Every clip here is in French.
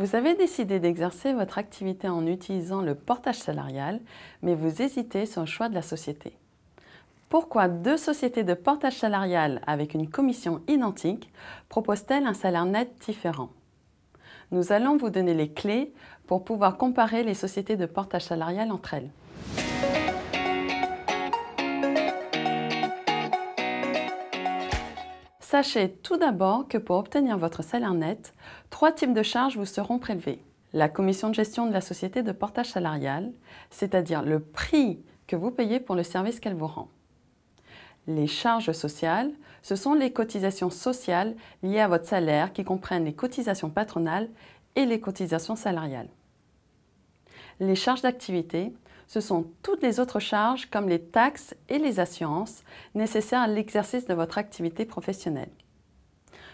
Vous avez décidé d'exercer votre activité en utilisant le portage salarial, mais vous hésitez sur le choix de la société. Pourquoi deux sociétés de portage salarial avec une commission identique proposent-elles un salaire net différent Nous allons vous donner les clés pour pouvoir comparer les sociétés de portage salarial entre elles. Sachez tout d'abord que pour obtenir votre salaire net, trois types de charges vous seront prélevés. La commission de gestion de la société de portage salarial, c'est-à-dire le prix que vous payez pour le service qu'elle vous rend. Les charges sociales, ce sont les cotisations sociales liées à votre salaire qui comprennent les cotisations patronales et les cotisations salariales. Les charges d'activité, ce sont toutes les autres charges comme les taxes et les assurances nécessaires à l'exercice de votre activité professionnelle.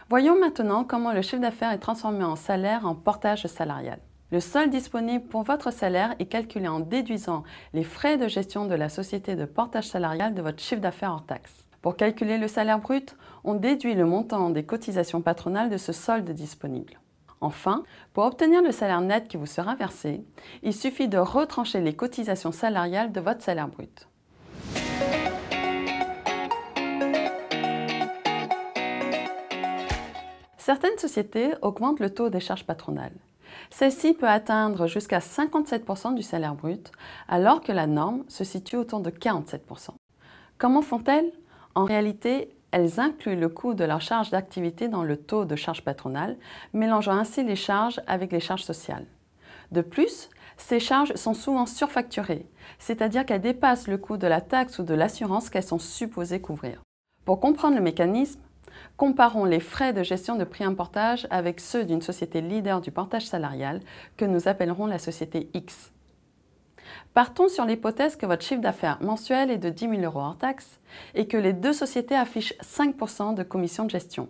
Voyons maintenant comment le chiffre d'affaires est transformé en salaire en portage salarial. Le solde disponible pour votre salaire est calculé en déduisant les frais de gestion de la société de portage salarial de votre chiffre d'affaires hors taxes. Pour calculer le salaire brut, on déduit le montant des cotisations patronales de ce solde disponible. Enfin, pour obtenir le salaire net qui vous sera versé, il suffit de retrancher les cotisations salariales de votre salaire brut. Certaines sociétés augmentent le taux des charges patronales. Celle-ci peut atteindre jusqu'à 57% du salaire brut, alors que la norme se situe autour de 47%. Comment font-elles En réalité, elles incluent le coût de leur charge d'activité dans le taux de charge patronale, mélangeant ainsi les charges avec les charges sociales. De plus, ces charges sont souvent surfacturées, c'est-à-dire qu'elles dépassent le coût de la taxe ou de l'assurance qu'elles sont supposées couvrir. Pour comprendre le mécanisme, comparons les frais de gestion de prix portage avec ceux d'une société leader du portage salarial que nous appellerons la société X. Partons sur l'hypothèse que votre chiffre d'affaires mensuel est de 10 000 euros hors taxes et que les deux sociétés affichent 5 de commission de gestion.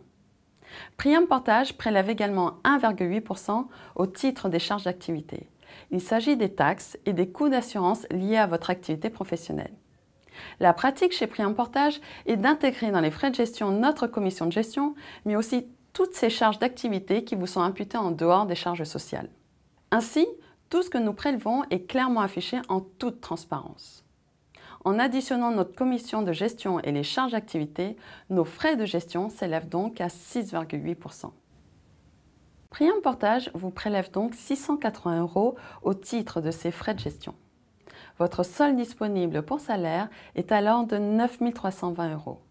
Priam Portage prélève également 1,8 au titre des charges d'activité. Il s'agit des taxes et des coûts d'assurance liés à votre activité professionnelle. La pratique chez Priam Portage est d'intégrer dans les frais de gestion notre commission de gestion, mais aussi toutes ces charges d'activité qui vous sont imputées en dehors des charges sociales. Ainsi, tout ce que nous prélevons est clairement affiché en toute transparence. En additionnant notre commission de gestion et les charges d'activité, nos frais de gestion s'élèvent donc à 6,8%. Prix Portage vous prélève donc 680 euros au titre de ces frais de gestion. Votre solde disponible pour salaire est alors de 9 320 euros.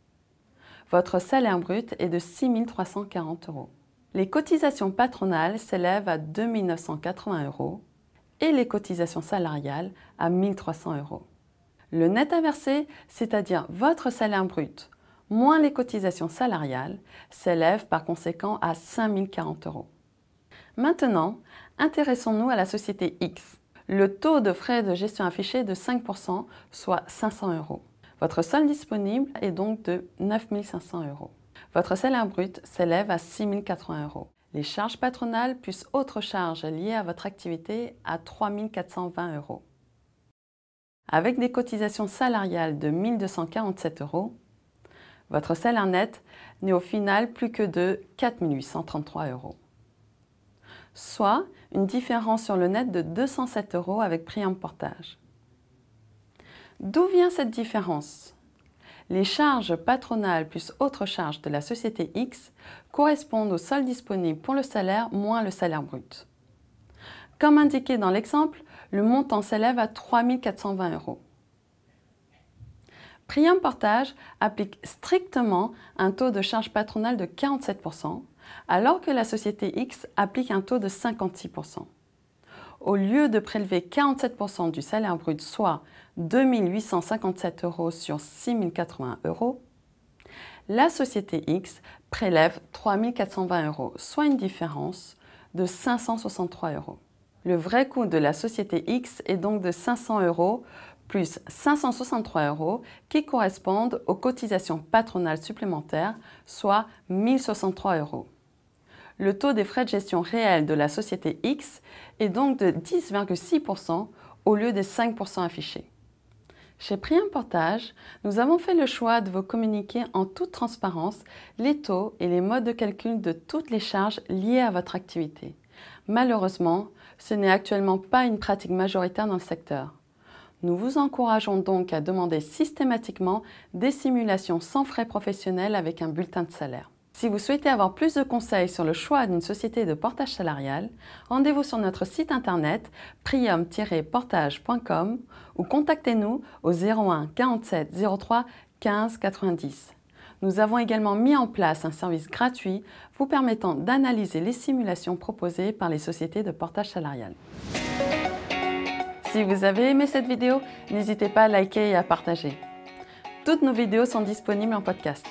Votre salaire brut est de 6 340 euros. Les cotisations patronales s'élèvent à 2 980 euros les cotisations salariales à 1300 euros. Le net inversé, c'est-à-dire votre salaire brut moins les cotisations salariales, s'élève par conséquent à 5040 euros. Maintenant, intéressons-nous à la société X. Le taux de frais de gestion affiché de 5%, soit 500 euros. Votre solde disponible est donc de 9500 euros. Votre salaire brut s'élève à 6080 euros. Les charges patronales plus autres charges liées à votre activité à 3 420 euros. Avec des cotisations salariales de 1247 euros, votre salaire net n'est au final plus que de 4 833 euros. Soit une différence sur le net de 207 euros avec prix en portage. D'où vient cette différence les charges patronales plus autres charges de la société X correspondent au solde disponible pour le salaire moins le salaire brut. Comme indiqué dans l'exemple, le montant s'élève à 3 420 euros. Priam Portage applique strictement un taux de charge patronale de 47%, alors que la société X applique un taux de 56% au lieu de prélever 47% du salaire brut, soit 2857 euros sur 6080 euros, la société X prélève 3420 euros, soit une différence de 563 euros. Le vrai coût de la société X est donc de 500 euros plus 563 euros qui correspondent aux cotisations patronales supplémentaires, soit 1063 euros le taux des frais de gestion réels de la société X est donc de 10,6% au lieu des 5% affichés. Chez Prix Portage, nous avons fait le choix de vous communiquer en toute transparence les taux et les modes de calcul de toutes les charges liées à votre activité. Malheureusement, ce n'est actuellement pas une pratique majoritaire dans le secteur. Nous vous encourageons donc à demander systématiquement des simulations sans frais professionnels avec un bulletin de salaire. Si vous souhaitez avoir plus de conseils sur le choix d'une société de portage salarial, rendez-vous sur notre site internet prium-portage.com ou contactez-nous au 01 47 03 15 90. Nous avons également mis en place un service gratuit vous permettant d'analyser les simulations proposées par les sociétés de portage salarial. Si vous avez aimé cette vidéo, n'hésitez pas à liker et à partager. Toutes nos vidéos sont disponibles en podcast.